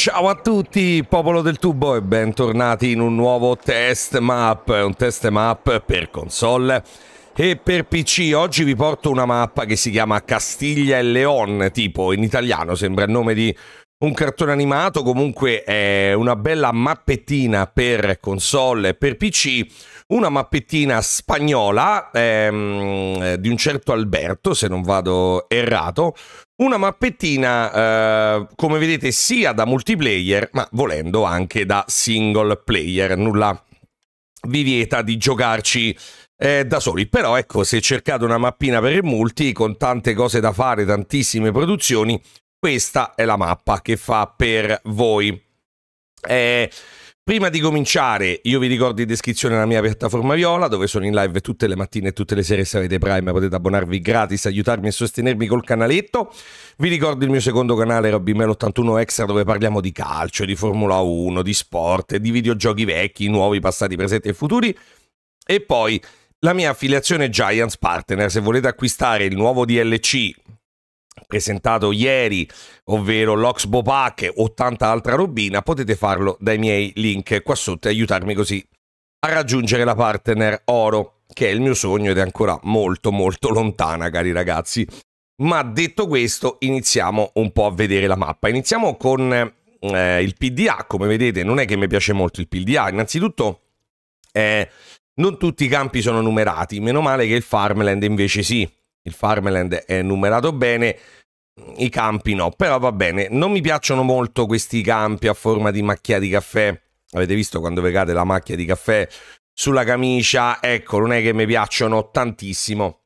Ciao a tutti, popolo del tubo e bentornati in un nuovo test map, un test map per console e per PC. Oggi vi porto una mappa che si chiama Castiglia e Leon, tipo in italiano sembra il nome di un cartone animato, comunque è una bella mappettina per console e per PC, una mappettina spagnola ehm, di un certo Alberto, se non vado errato, una mappettina, eh, come vedete, sia da multiplayer, ma volendo anche da single player. Nulla vi vieta di giocarci eh, da soli. Però ecco, se cercate una mappina per il multi, con tante cose da fare, tantissime produzioni, questa è la mappa che fa per voi. Eh, Prima di cominciare, io vi ricordo in descrizione la mia piattaforma Viola, dove sono in live tutte le mattine e tutte le sere se avete Prime, potete abbonarvi gratis, aiutarmi e sostenermi col canaletto. Vi ricordo il mio secondo canale Robimel 81 Extra, dove parliamo di calcio, di Formula 1, di sport, di videogiochi vecchi, nuovi, passati, presenti e futuri. E poi la mia affiliazione Giants Partner, se volete acquistare il nuovo DLC presentato ieri, ovvero l'Oxbo Pack o tanta altra robina, potete farlo dai miei link qua sotto e aiutarmi così a raggiungere la partner oro, che è il mio sogno ed è ancora molto molto lontana, cari ragazzi. Ma detto questo, iniziamo un po' a vedere la mappa. Iniziamo con eh, il PDA, come vedete non è che mi piace molto il PDA, innanzitutto eh, non tutti i campi sono numerati, meno male che il farmland invece sì, il farmland è numerato bene, i campi no, però va bene, non mi piacciono molto questi campi a forma di macchia di caffè, avete visto quando vegate la macchia di caffè sulla camicia, ecco, non è che mi piacciono tantissimo.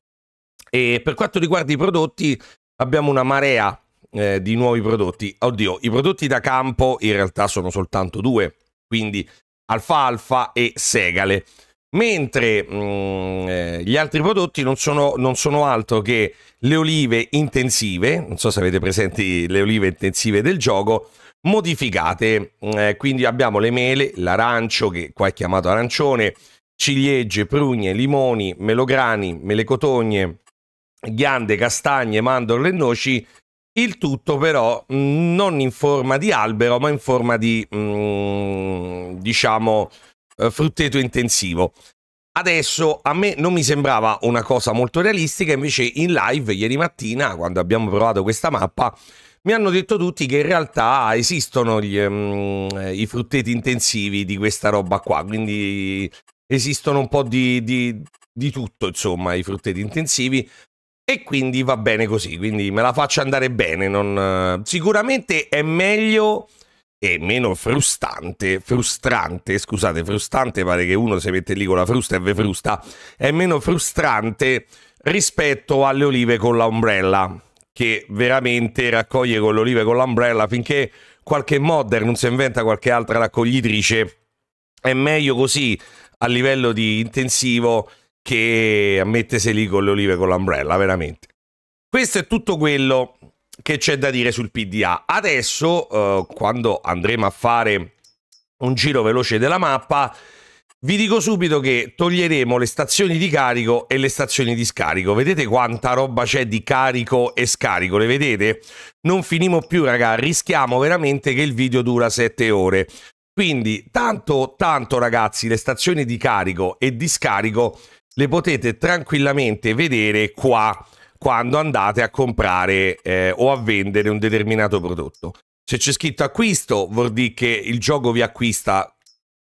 E per quanto riguarda i prodotti, abbiamo una marea eh, di nuovi prodotti. Oddio, i prodotti da campo in realtà sono soltanto due, quindi alfalfa e segale mentre mh, mm, eh, gli altri prodotti non sono, non sono, altro che le olive intensive, non so se avete presenti le olive intensive del gioco, modificate. Mm, eh, quindi abbiamo le mele, l'arancio, che qua è chiamato arancione, ciliegie, prugne, limoni, melograni, melecotogne, ghiande, castagne, mandorle e noci. Il tutto però mm, non in forma di albero, ma in forma di, mh, diciamo, eh, frutteto intensivo. Adesso a me non mi sembrava una cosa molto realistica, invece in live ieri mattina, quando abbiamo provato questa mappa, mi hanno detto tutti che in realtà esistono gli, um, i frutteti intensivi di questa roba qua, quindi esistono un po' di, di, di tutto, insomma, i frutteti intensivi. E quindi va bene così, quindi me la faccio andare bene. Non... Eh, sicuramente è meglio e meno frustante, frustrante, scusate, frustrante pare che uno si mette lì con la frusta e ve frusta, è meno frustrante rispetto alle olive con l'ombrella, che veramente raccoglie con le olive con l'ombrella finché qualche modder non si inventa qualche altra raccoglitrice, è meglio così a livello di intensivo che a mettersi lì con le olive con l'ombrella, veramente. Questo è tutto quello che c'è da dire sul PDA. Adesso, eh, quando andremo a fare un giro veloce della mappa, vi dico subito che toglieremo le stazioni di carico e le stazioni di scarico. Vedete quanta roba c'è di carico e scarico, le vedete? Non finiamo più, raga, rischiamo veramente che il video dura 7 ore. Quindi, tanto, tanto ragazzi, le stazioni di carico e di scarico le potete tranquillamente vedere qua quando andate a comprare eh, o a vendere un determinato prodotto. Se c'è scritto acquisto vuol dire che il gioco vi acquista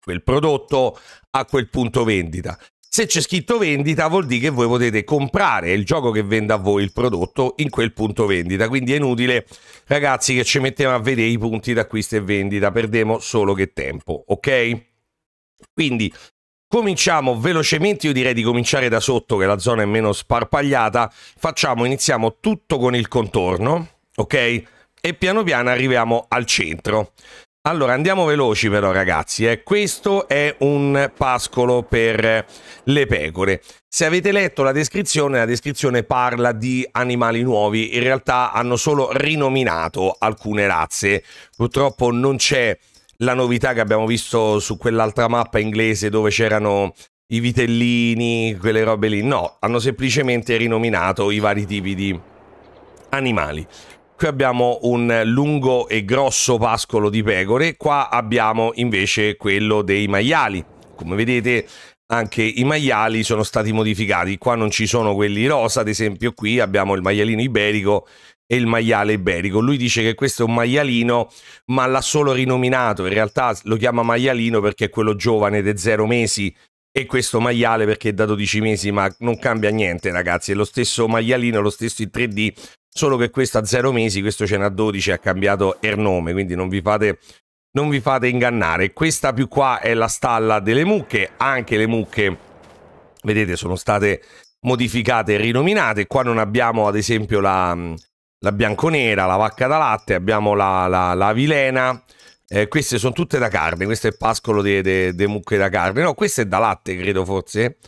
quel prodotto a quel punto vendita. Se c'è scritto vendita vuol dire che voi potete comprare il gioco che vende a voi il prodotto in quel punto vendita. Quindi è inutile, ragazzi, che ci mettiamo a vedere i punti d'acquisto e vendita, perdiamo solo che tempo, ok? Quindi Cominciamo velocemente, io direi di cominciare da sotto che la zona è meno sparpagliata, facciamo, iniziamo tutto con il contorno, ok? E piano piano arriviamo al centro. Allora andiamo veloci però ragazzi, eh. questo è un pascolo per le pecore. Se avete letto la descrizione, la descrizione parla di animali nuovi, in realtà hanno solo rinominato alcune razze, purtroppo non c'è la novità che abbiamo visto su quell'altra mappa inglese dove c'erano i vitellini, quelle robe lì. No, hanno semplicemente rinominato i vari tipi di animali. Qui abbiamo un lungo e grosso pascolo di pecore, qua abbiamo invece quello dei maiali. Come vedete anche i maiali sono stati modificati, qua non ci sono quelli rosa, ad esempio qui abbiamo il maialino iberico e il maiale iberico. Lui dice che questo è un maialino, ma l'ha solo rinominato. In realtà lo chiama maialino perché è quello giovane di zero mesi e questo maiale perché è da 12 mesi, ma non cambia niente, ragazzi. È lo stesso maialino, lo stesso in 3D, solo che questo ha zero mesi, questo ce n'ha 12, ha cambiato il nome, quindi non vi fate non vi fate ingannare. Questa più qua è la stalla delle mucche, anche le mucche, vedete, sono state modificate e rinominate. Qua non abbiamo ad esempio la, la bianconera, la vacca da latte, abbiamo la, la, la vilena. Eh, queste sono tutte da carne, questo è il pascolo delle mucche da carne. No, questa è da latte, credo forse.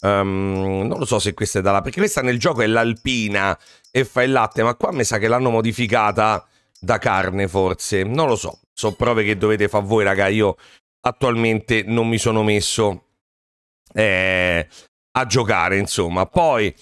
Um, non lo so se questa è da latte, perché questa nel gioco è l'alpina e fa il latte, ma qua mi sa che l'hanno modificata da carne forse. Non lo so, sono prove che dovete fare voi, raga. Io attualmente non mi sono messo eh, a giocare, insomma. Poi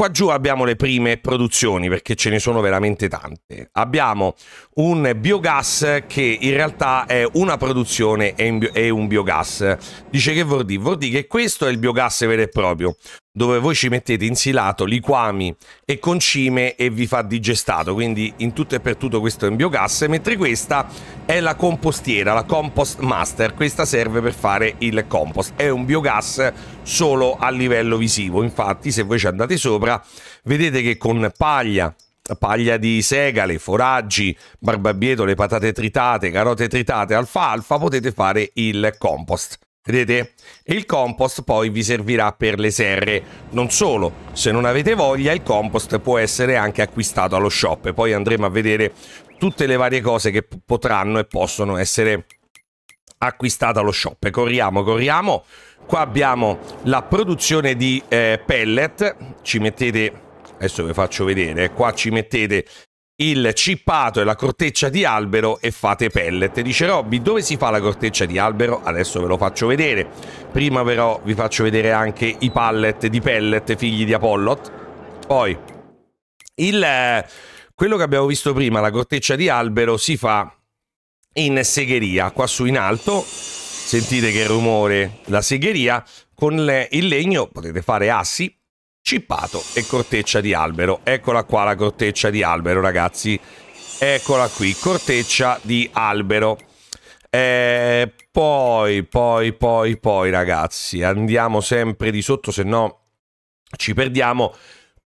Qua giù abbiamo le prime produzioni perché ce ne sono veramente tante. Abbiamo un biogas che in realtà è una produzione e un biogas. Dice che vuol dire? Vuol dire che questo è il biogas vero e proprio dove voi ci mettete insilato, liquami e concime e vi fa digestato, quindi in tutto e per tutto questo è in biogas, mentre questa è la compostiera, la Compost Master, questa serve per fare il compost, è un biogas solo a livello visivo, infatti se voi ci andate sopra vedete che con paglia, paglia di segale, foraggi, barbabietole, patate tritate, carote tritate, alfalfa potete fare il compost. Vedete? E il compost poi vi servirà per le serre. Non solo, se non avete voglia il compost può essere anche acquistato allo shop e poi andremo a vedere tutte le varie cose che potranno e possono essere acquistate allo shop. Corriamo, corriamo. Qua abbiamo la produzione di eh, pellet, ci mettete adesso vi faccio vedere, qua ci mettete il cippato e la corteccia di albero e fate pellet. Dice Robby, dove si fa la corteccia di albero? Adesso ve lo faccio vedere. Prima però vi faccio vedere anche i pallet di pellet, figli di Apollot. Poi, il, eh, quello che abbiamo visto prima, la corteccia di albero, si fa in segheria, qua su in alto. Sentite che rumore la segheria. Con le, il legno potete fare assi, cippato e corteccia di albero. Eccola qua la corteccia di albero, ragazzi. Eccola qui, corteccia di albero. E eh, poi, poi, poi, poi, ragazzi, andiamo sempre di sotto, se no ci perdiamo.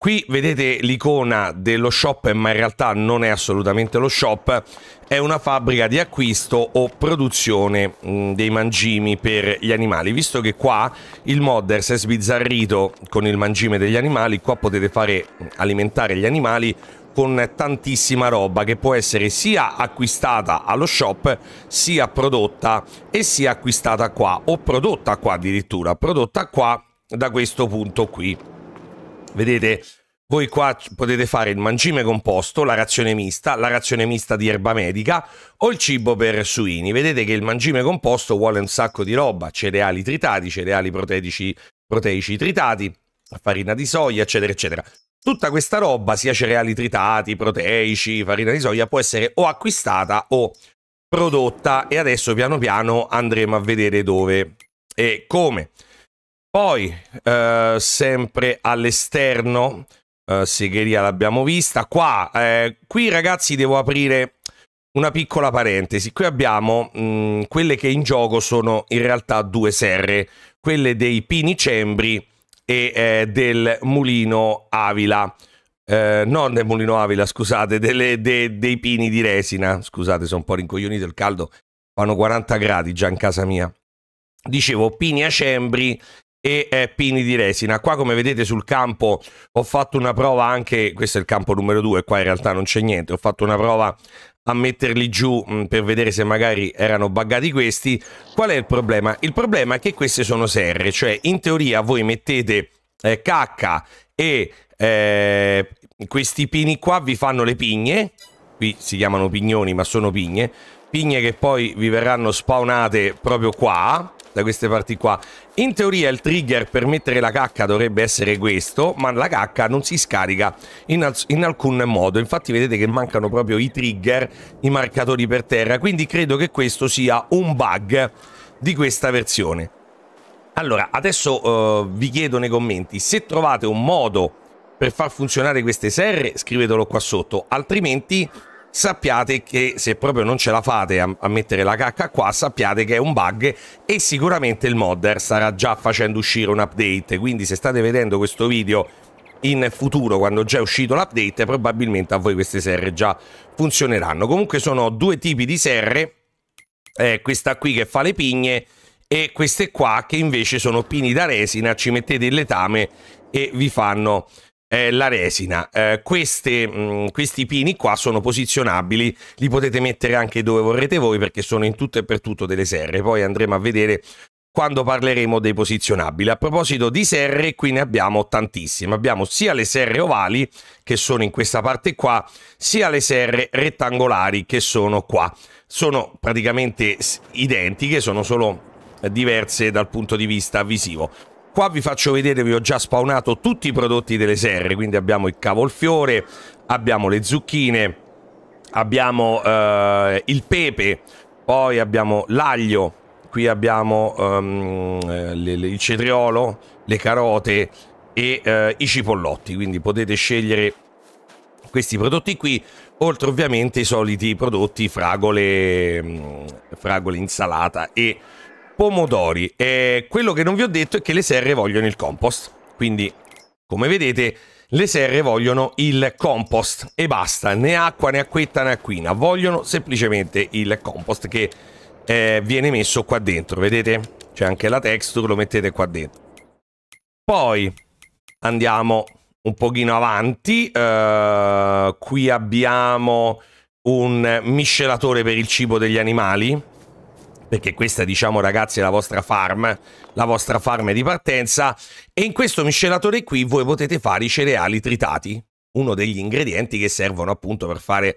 Qui vedete l'icona dello shop, eh, ma in realtà non è assolutamente lo shop, è una fabbrica di acquisto o produzione mm, dei mangimi per gli animali. Visto che qua il modder si è sbizzarrito con il mangime degli animali, qua potete fare mm, alimentare gli animali con tantissima roba che può essere sia acquistata allo shop, sia prodotta e sia acquistata qua o prodotta qua addirittura, prodotta qua da questo punto qui. Vedete, voi qua potete fare il mangime composto, la razione mista, la razione mista di erba medica o il cibo per suini. Vedete che il mangime composto vuole un sacco di roba, cereali tritati, cereali proteici, proteici tritati, farina di soia, eccetera, eccetera. Tutta questa roba, sia cereali tritati, proteici, farina di soia, può essere o acquistata o prodotta e adesso piano piano andremo a vedere dove e come. Poi, eh, sempre all'esterno, eh, Segheria l'abbiamo vista. Qua, eh, qui ragazzi devo aprire una piccola parentesi. Qui abbiamo mh, mm, quelle che in gioco sono in realtà due serre, quelle dei Pini Cembri e eh, del Mulino Avila. Eh, non del Mulino Avila, scusate, delle, de, dei pini di resina. Scusate, sono un po' rincoglionito, il caldo. Fanno 40 gradi già in casa mia. Dicevo, pini a cembri e eh, pini di resina. Qua come vedete sul campo ho fatto una prova anche, questo è il campo numero 2, qua in realtà non c'è niente, ho fatto una prova a metterli giù mh, mm, per vedere se magari erano buggati questi. Qual è il problema? Il problema è che queste sono serre, cioè in teoria voi mettete eh, cacca e eh, questi pini qua vi fanno le pigne, qui si chiamano pignoni ma sono pigne, pigne che poi vi verranno spawnate proprio qua, da queste parti qua. In teoria il trigger per mettere la cacca dovrebbe essere questo, ma la cacca non si scarica in, in alcun modo. Infatti vedete che mancano proprio i trigger, i marcatori per terra, quindi credo che questo sia un bug di questa versione. Allora, adesso uh, vi chiedo nei commenti se trovate un modo per far funzionare queste serre, scrivetelo qua sotto, altrimenti sappiate che se proprio non ce la fate a, a, mettere la cacca qua, sappiate che è un bug e sicuramente il modder starà già facendo uscire un update, quindi se state vedendo questo video in futuro quando già è uscito l'update probabilmente a voi queste serre già funzioneranno. Comunque sono due tipi di serre, eh, questa qui che fa le pigne e queste qua che invece sono pini da resina, ci mettete il letame e vi fanno eh, la resina. Eh, queste, mh, questi pini qua sono posizionabili, li potete mettere anche dove vorrete voi perché sono in tutto e per tutto delle serre, poi andremo a vedere quando parleremo dei posizionabili. A proposito di serre, qui ne abbiamo tantissime. Abbiamo sia le serre ovali, che sono in questa parte qua, sia le serre rettangolari, che sono qua. Sono praticamente identiche, sono solo diverse dal punto di vista visivo. Qua vi faccio vedere, vi ho già spawnato tutti i prodotti delle serre, quindi abbiamo il cavolfiore, abbiamo le zucchine, abbiamo eh, il pepe, poi abbiamo l'aglio, qui abbiamo um, le, le, il cetriolo, le carote e eh, i cipollotti, quindi potete scegliere questi prodotti qui, oltre ovviamente i soliti prodotti fragole, mm, fragole insalata e pomodori. E quello che non vi ho detto è che le serre vogliono il compost. Quindi, come vedete, le serre vogliono il compost e basta, né acqua né acquetta né acquina, vogliono semplicemente il compost che eh, viene messo qua dentro, vedete? C'è anche la texture, lo mettete qua dentro. Poi andiamo un pochino avanti, uh, qui abbiamo un miscelatore per il cibo degli animali, perché questa diciamo ragazzi è la vostra farm, la vostra farm di partenza e in questo miscelatore qui voi potete fare i cereali tritati, uno degli ingredienti che servono appunto per fare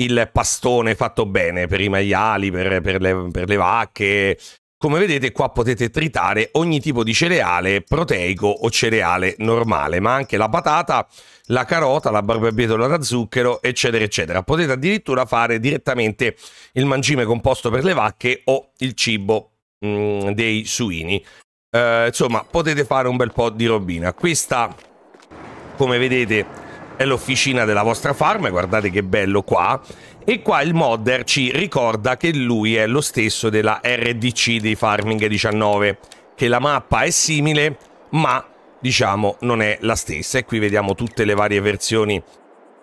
il pastone fatto bene per i maiali, per, per, le, per le, vacche, come vedete qua potete tritare ogni tipo di cereale proteico o cereale normale, ma anche la patata, la carota, la barbabietola da zucchero, eccetera, eccetera. Potete addirittura fare direttamente il mangime composto per le vacche o il cibo mh, mm, dei suini. Eh, insomma, potete fare un bel po' di robina. Questa, come vedete, è l'officina della vostra farm, guardate che bello qua. E qua il modder ci ricorda che lui è lo stesso della RDC di Farming 19, che la mappa è simile, ma diciamo non è la stessa. E qui vediamo tutte le varie versioni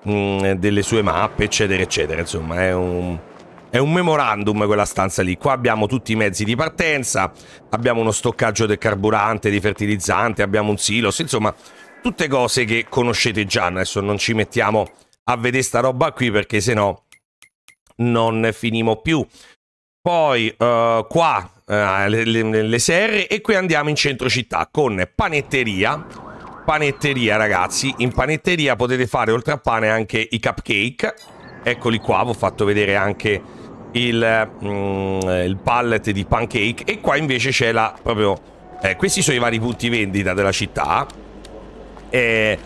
mh, mm, delle sue mappe, eccetera, eccetera. Insomma, è un... È un memorandum quella stanza lì. Qua abbiamo tutti i mezzi di partenza, abbiamo uno stoccaggio del carburante, di fertilizzante, abbiamo un silos, insomma tutte cose che conoscete già, adesso non ci mettiamo a vedere sta roba qui perché sennò non finimo più. Poi uh, qua uh, le, le, le, serre e qui andiamo in centro città con panetteria. Panetteria ragazzi, in panetteria potete fare oltre a pane anche i cupcake. Eccoli qua, vi ho fatto vedere anche il, mm, il pallet di pancake e qua invece c'è la proprio... Eh, questi sono i vari punti vendita della città eh,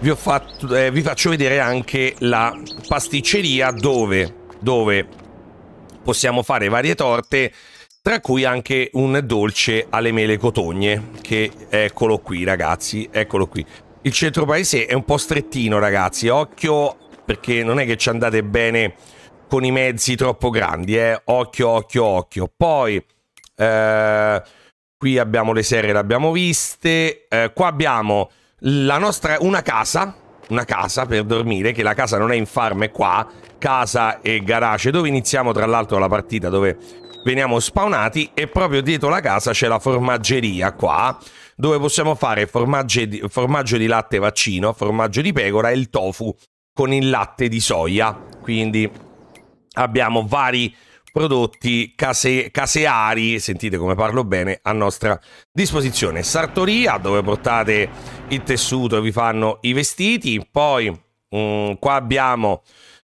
vi, fatto, eh, vi, faccio vedere anche la pasticceria dove, dove possiamo fare varie torte tra cui anche un dolce alle mele cotogne, che eccolo qui ragazzi, eccolo qui. Il centro paese è un po' strettino ragazzi, occhio perché non è che ci andate bene con i mezzi troppo grandi, eh? occhio, occhio, occhio. Poi eh, qui abbiamo le serre, le abbiamo viste, eh, qua abbiamo la nostra, una casa, una casa per dormire, che la casa non è in farm, è qua, casa e garage, dove iniziamo tra l'altro la partita, dove veniamo spawnati e proprio dietro la casa c'è la formaggeria qua, dove possiamo fare di, formaggio di latte vaccino, formaggio di pecora e il tofu con il latte di soia. Quindi abbiamo vari prodotti case, caseari, sentite come parlo bene, a nostra disposizione. Sartoria, dove portate il tessuto e vi fanno i vestiti. Poi mh, mm, qua abbiamo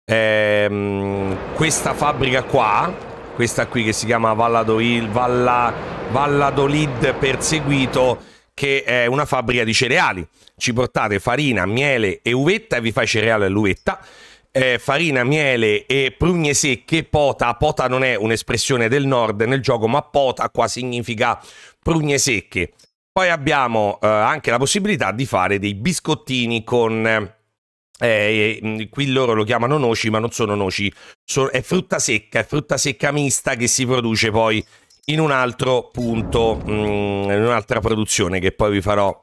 ehm, questa fabbrica qua, questa qui che si chiama Valladolid, Valla, Valladolid Perseguito, che è una fabbrica di cereali. Ci portate farina, miele e uvetta e vi fai cereale all'uvetta eh, farina, miele e prugne secche, pota, pota non è un'espressione del nord nel gioco, ma pota qua significa prugne secche. Poi abbiamo eh, anche la possibilità di fare dei biscottini con... Eh, eh mm, qui loro lo chiamano noci, ma non sono noci, so, è frutta secca, è frutta secca mista che si produce poi in un altro punto, mh, mm, in un'altra produzione che poi vi farò,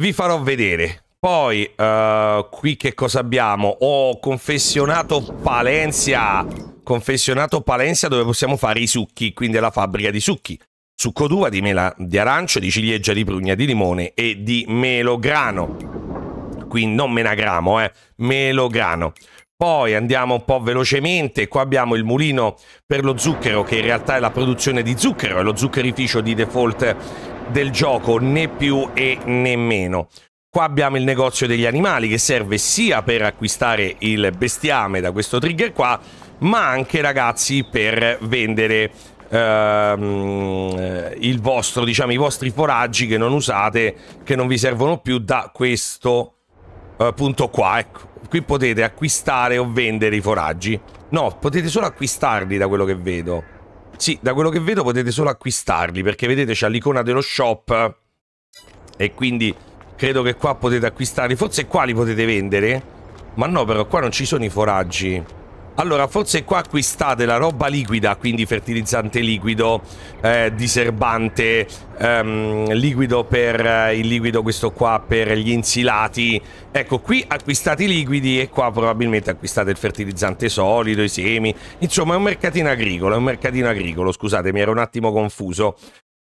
vi farò vedere. Poi, uh, qui che cosa abbiamo? Oh, confessionato Palencia. Confessionato Palencia dove possiamo fare i succhi, quindi è la fabbrica di succhi. Succo d'uva, di mela, di arancio, di ciliegia, di prugna, di limone e di melograno. Quindi non menagramo, eh, melograno. Poi andiamo un po' velocemente, qua abbiamo il mulino per lo zucchero che in realtà è la produzione di zucchero, è lo zuccherificio di default del gioco, né più e né meno. Qua abbiamo il negozio degli animali che serve sia per acquistare il bestiame da questo trigger qua, ma anche ragazzi per vendere ehm, il vostro, diciamo i vostri foraggi che non usate, che non vi servono più da questo eh, punto qua. Ecco, qui potete acquistare o vendere i foraggi. No, potete solo acquistarli da quello che vedo. Sì, da quello che vedo potete solo acquistarli perché vedete c'è l'icona dello shop e quindi Credo che qua potete acquistare. Forse qua li potete vendere? Ma no, però qua non ci sono i foraggi. Allora, forse qua acquistate la roba liquida, quindi fertilizzante liquido, eh, diserbante, ehm, liquido per eh, il liquido questo qua per gli insilati. Ecco, qui acquistate i liquidi e qua probabilmente acquistate il fertilizzante solido, i semi. Insomma, è un mercatino agricolo, è un mercatino agricolo, scusate, mi ero un attimo confuso.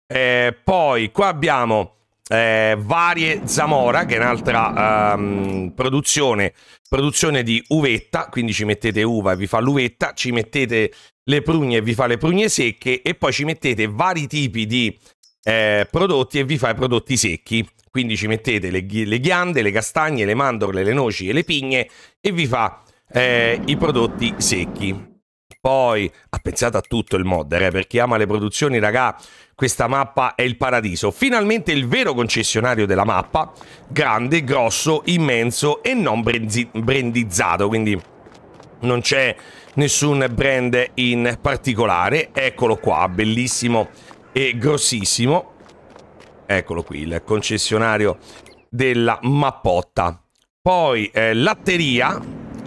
Eh, poi, qua abbiamo eh, Varie Zamora, che è un'altra ehm, produzione, produzione di uvetta, quindi ci mettete uva e vi fa l'uvetta, ci mettete le prugne e vi fa le prugne secche e poi ci mettete vari tipi di eh, prodotti e vi fa i prodotti secchi. Quindi ci mettete le, le ghiande, le castagne, le mandorle, le noci e le pigne e vi fa eh, i prodotti secchi. Poi ha ah, pensato a tutto il modder, eh, per chi ama le produzioni, raga, questa mappa è il paradiso. Finalmente il vero concessionario della mappa, grande, grosso, immenso e non brandizzato, quindi non c'è nessun brand in particolare. Eccolo qua, bellissimo e grossissimo. Eccolo qui, il concessionario della mappotta. Poi eh, latteria,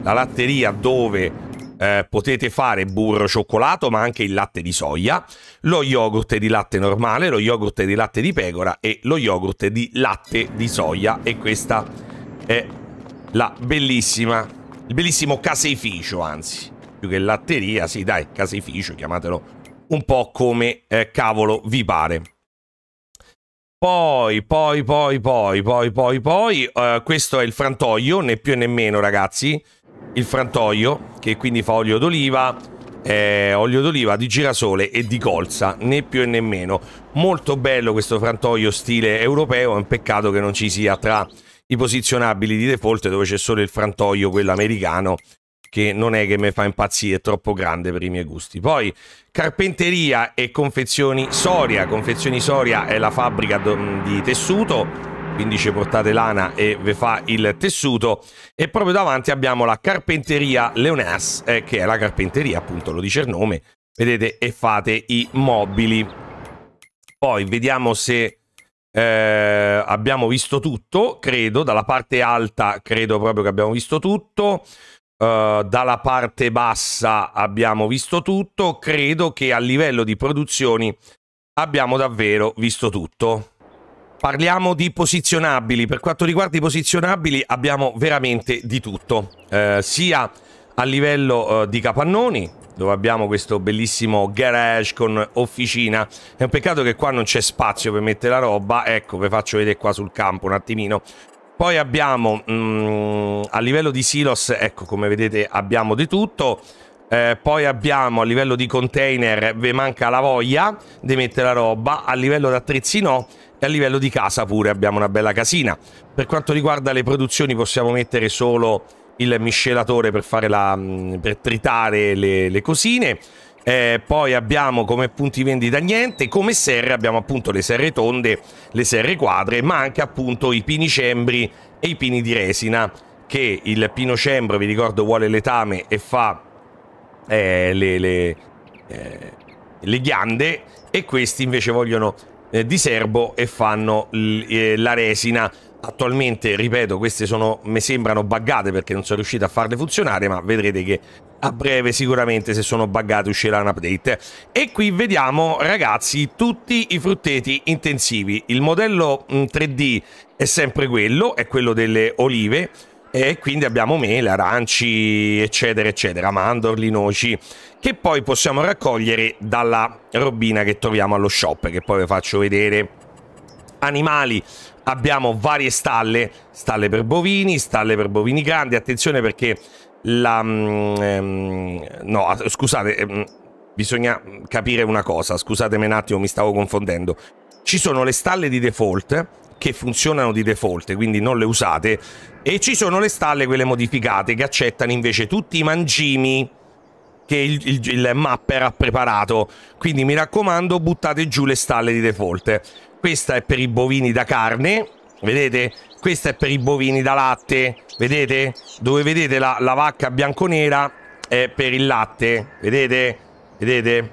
la latteria dove eh, potete fare burro cioccolato, ma anche il latte di soia, lo yogurt di latte normale, lo yogurt di latte di pecora e lo yogurt di latte di soia. E questa è la bellissima, il bellissimo caseificio, anzi, più che latteria, sì dai, caseificio, chiamatelo un po' come eh, cavolo vi pare. Poi, poi, poi, poi, poi, poi, poi, eh, questo è il frantoio, né più né meno ragazzi, il frantoio, che quindi fa olio d'oliva, eh, olio d'oliva di girasole e di colza, né più e né meno. Molto bello questo frantoio stile europeo, è un peccato che non ci sia tra i posizionabili di default dove c'è solo il frantoio, quello americano, che non è che mi fa impazzire, è troppo grande per i miei gusti. Poi carpenteria e confezioni Soria, confezioni Soria è la fabbrica di tessuto quindi ci portate lana e ve fa il tessuto e proprio davanti abbiamo la carpenteria Leonas eh, che è la carpenteria appunto lo dice il nome vedete e fate i mobili poi vediamo se eh, abbiamo visto tutto credo dalla parte alta credo proprio che abbiamo visto tutto Uh, dalla parte bassa abbiamo visto tutto, credo che a livello di produzioni abbiamo davvero visto tutto. Parliamo di posizionabili. Per quanto riguarda i posizionabili abbiamo veramente di tutto. Eh, sia a livello eh, di capannoni, dove abbiamo questo bellissimo garage con officina. È un peccato che qua non c'è spazio per mettere la roba. Ecco, ve faccio vedere qua sul campo un attimino. Poi abbiamo, mm, a livello di silos, ecco, come vedete abbiamo di tutto. Eh, poi abbiamo a livello di container, vi manca la voglia di mettere la roba, a livello di attrezzi no, e a livello di casa pure abbiamo una bella casina. Per quanto riguarda le produzioni possiamo mettere solo il miscelatore per, fare la, mm, per tritare le, le cosine. Eh, poi abbiamo come punti vendita niente, come serre abbiamo appunto le serre tonde, le serre quadre, ma anche appunto i pini cembri e i pini di resina, che il pino cembro, vi ricordo, vuole letame e fa eh, le, le, eh, le ghiande, e questi invece vogliono eh, di serbo e fanno eh, la resina. Attualmente, ripeto, queste sono, mi sembrano buggate perché non sono riuscito a farle funzionare, ma vedrete che a breve sicuramente se sono buggate uscirà un update. E qui vediamo ragazzi tutti i frutteti intensivi. Il modello 3D mm, è sempre quello, è quello delle olive e quindi abbiamo mele, aranci, eccetera, eccetera, mandorli, noci, che poi possiamo raccogliere dalla robina che troviamo allo shop, che poi vi faccio vedere. Animali, abbiamo varie stalle, stalle per bovini, stalle per bovini grandi, attenzione perché la... Mm, ehm, no, scusate, ehm, bisogna capire una cosa, scusatemi un attimo, mi stavo confondendo. Ci sono le stalle di default che funzionano di default, quindi non le usate, e ci sono le stalle, quelle modificate, che accettano invece tutti i mangimi che il, il, il mapper ha preparato. Quindi mi raccomando, buttate giù le stalle di default. Questa è per i bovini da carne, vedete? Questa è per i bovini da latte, vedete? Dove vedete la, la vacca bianconera è per il latte, vedete? Vedete?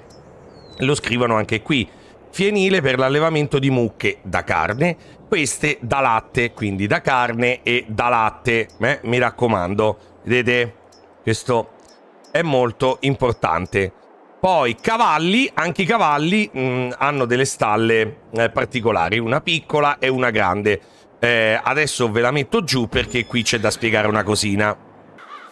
Lo scrivono anche qui fienile per l'allevamento di mucche da carne, queste da latte, quindi da carne e da latte, eh, mi raccomando, vedete, questo è molto importante. Poi cavalli, anche i cavalli mh, mm, hanno delle stalle eh, particolari, una piccola e una grande. Eh, adesso ve la metto giù perché qui c'è da spiegare una cosina.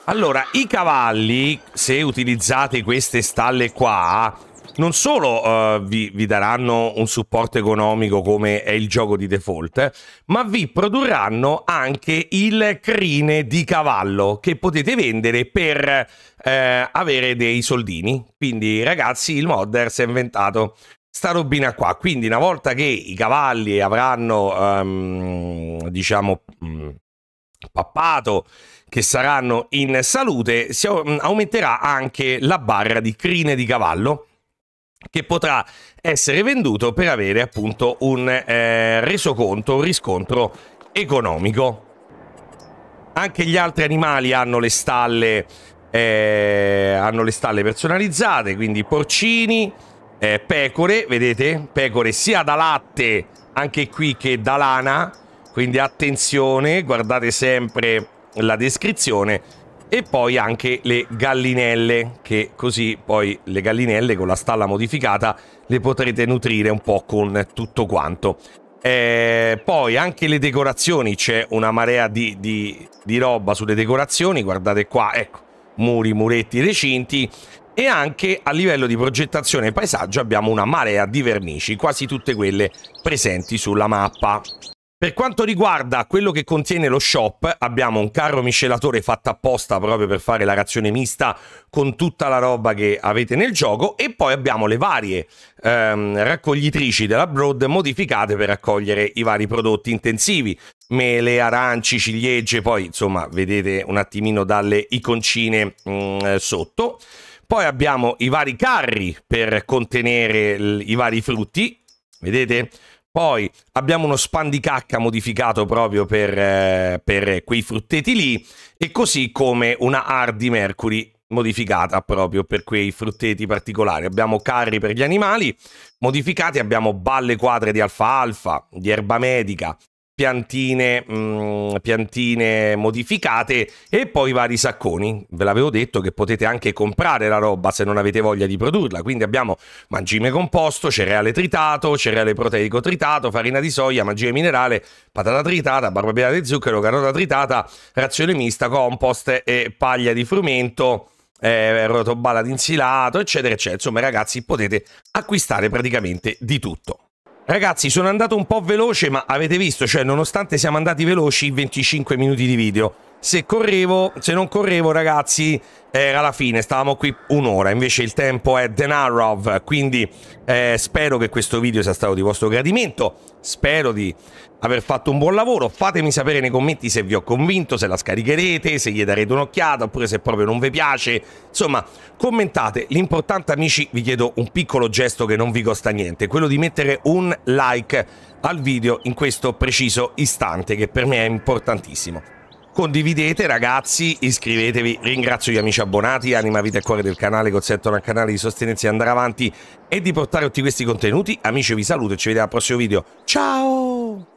Allora, i cavalli, se utilizzate queste stalle qua, non solo uh, vi, vi, daranno un supporto economico come è il gioco di default, eh, ma vi produrranno anche il crine di cavallo che potete vendere per eh, avere dei soldini. Quindi ragazzi il modder si è inventato sta robina qua. Quindi una volta che i cavalli avranno, um, diciamo, mm, pappato, che saranno in salute, si, mm, aumenterà anche la barra di crine di cavallo che potrà essere venduto per avere appunto un eh, resoconto, un riscontro economico. Anche gli altri animali hanno le stalle, eh, hanno le stalle personalizzate, quindi porcini, eh, pecore, vedete? Pecore sia da latte anche qui che da lana, quindi attenzione, guardate sempre la descrizione e poi anche le gallinelle, che così poi le gallinelle con la stalla modificata le potrete nutrire un po' con tutto quanto. Eh, poi anche le decorazioni, c'è una marea di, di, di, roba sulle decorazioni, guardate qua, ecco, muri, muretti, recinti e anche a livello di progettazione e paesaggio abbiamo una marea di vernici, quasi tutte quelle presenti sulla mappa. Per quanto riguarda quello che contiene lo shop, abbiamo un carro miscelatore fatto apposta proprio per fare la razione mista con tutta la roba che avete nel gioco e poi abbiamo le varie ehm, raccoglitrici della Broad modificate per raccogliere i vari prodotti intensivi, mele, aranci, ciliegie, poi insomma vedete un attimino dalle iconcine mh, mm, sotto. Poi abbiamo i vari carri per contenere i vari frutti, vedete? Poi abbiamo uno spandicacca modificato proprio per, eh, per quei frutteti lì e così come una hard di Mercury modificata proprio per quei frutteti particolari. Abbiamo carri per gli animali modificati, abbiamo balle quadre di alfa alfa, di erba medica, piantine, mh, mm, piantine modificate e poi vari sacconi. Ve l'avevo detto che potete anche comprare la roba se non avete voglia di produrla. Quindi abbiamo mangime composto, cereale tritato, cereale proteico tritato, farina di soia, mangime minerale, patata tritata, barbabietata di zucchero, carota tritata, razione mista, compost e paglia di frumento eh, rotobala d'insilato, eccetera, eccetera. Insomma, ragazzi, potete acquistare praticamente di tutto. Ragazzi, sono andato un po' veloce, ma avete visto, cioè nonostante siamo andati veloci, 25 minuti di video se correvo, se non correvo ragazzi era la fine, stavamo qui un'ora, invece il tempo è Denarov, quindi eh, spero che questo video sia stato di vostro gradimento, spero di aver fatto un buon lavoro, fatemi sapere nei commenti se vi ho convinto, se la scaricherete, se gli darete un'occhiata, oppure se proprio non vi piace, insomma commentate, l'importante amici vi chiedo un piccolo gesto che non vi costa niente, quello di mettere un like al video in questo preciso istante che per me è importantissimo. Condividete ragazzi, iscrivetevi, ringrazio gli amici abbonati, anima, vita e cuore del canale, consentono al canale di sostenersi, e andare avanti e di portare tutti questi contenuti. Amici vi saluto e ci vediamo al prossimo video. Ciao!